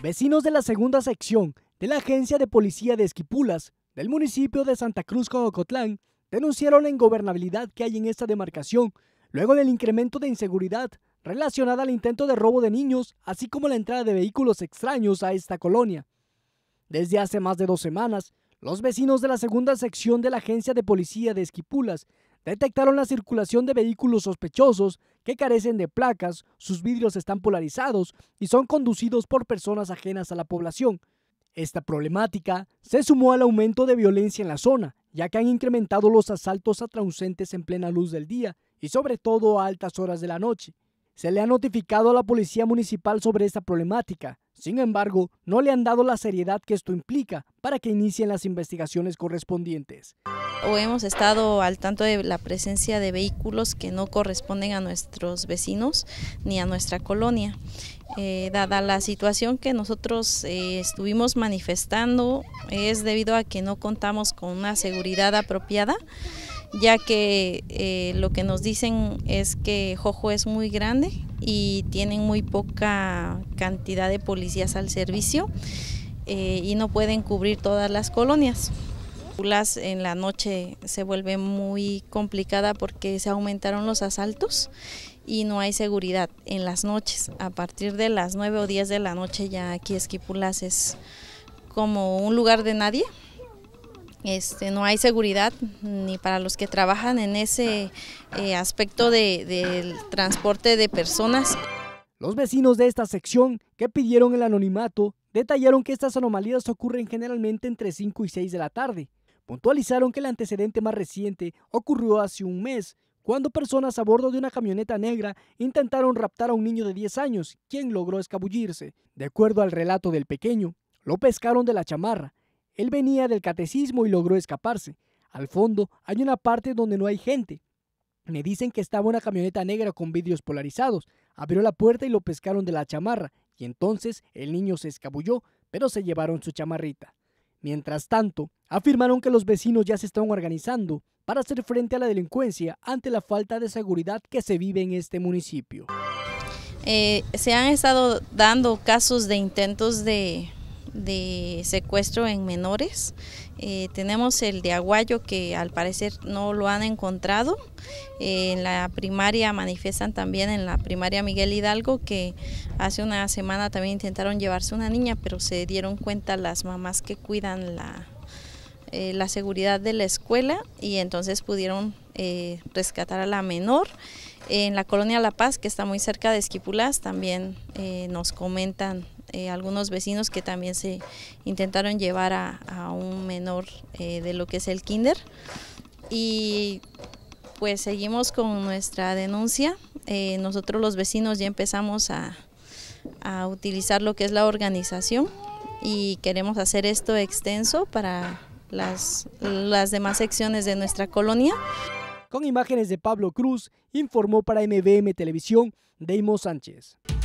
Vecinos de la segunda sección de la Agencia de Policía de Esquipulas del municipio de Santa Cruz, cocotlán denunciaron la ingobernabilidad que hay en esta demarcación luego del incremento de inseguridad relacionada al intento de robo de niños, así como la entrada de vehículos extraños a esta colonia. Desde hace más de dos semanas, los vecinos de la segunda sección de la Agencia de Policía de Esquipulas detectaron la circulación de vehículos sospechosos que carecen de placas, sus vidrios están polarizados y son conducidos por personas ajenas a la población. Esta problemática se sumó al aumento de violencia en la zona, ya que han incrementado los asaltos a transeúntes en plena luz del día y sobre todo a altas horas de la noche. Se le ha notificado a la policía municipal sobre esta problemática, sin embargo, no le han dado la seriedad que esto implica para que inicien las investigaciones correspondientes o hemos estado al tanto de la presencia de vehículos que no corresponden a nuestros vecinos ni a nuestra colonia. Eh, dada la situación que nosotros eh, estuvimos manifestando es debido a que no contamos con una seguridad apropiada ya que eh, lo que nos dicen es que Jojo es muy grande y tienen muy poca cantidad de policías al servicio y no pueden cubrir todas las colonias. En la noche se vuelve muy complicada porque se aumentaron los asaltos y no hay seguridad en las noches. A partir de las 9 o 10 de la noche ya aquí Esquipulas es como un lugar de nadie. Este, no hay seguridad ni para los que trabajan en ese eh, aspecto de, del transporte de personas. Los vecinos de esta sección que pidieron el anonimato detallaron que estas anomalías ocurren generalmente entre 5 y 6 de la tarde, puntualizaron que el antecedente más reciente ocurrió hace un mes, cuando personas a bordo de una camioneta negra intentaron raptar a un niño de 10 años, quien logró escabullirse. De acuerdo al relato del pequeño, lo pescaron de la chamarra. Él venía del catecismo y logró escaparse. Al fondo hay una parte donde no hay gente. Me dicen que estaba una camioneta negra con vidrios polarizados. Abrió la puerta y lo pescaron de la chamarra, y entonces el niño se escabulló, pero se llevaron su chamarrita. Mientras tanto, afirmaron que los vecinos ya se están organizando para hacer frente a la delincuencia ante la falta de seguridad que se vive en este municipio. Eh, se han estado dando casos de intentos de de secuestro en menores. Eh, tenemos el de Aguayo que al parecer no lo han encontrado. Eh, en la primaria manifiestan también en la primaria Miguel Hidalgo que hace una semana también intentaron llevarse una niña, pero se dieron cuenta las mamás que cuidan la, eh, la seguridad de la escuela y entonces pudieron rescatar a la menor. En la colonia La Paz, que está muy cerca de Esquipulas, también eh, nos comentan eh, algunos vecinos que también se intentaron llevar a, un menor eh, de lo que es el kinder. Y pues seguimos con nuestra denuncia. nosotros los vecinos ya empezamos a, utilizar lo que es la organización y queremos hacer esto extenso para las, las demás secciones de nuestra colonia. Con imágenes de Pablo Cruz, informó para MBM Televisión Deimo Sánchez.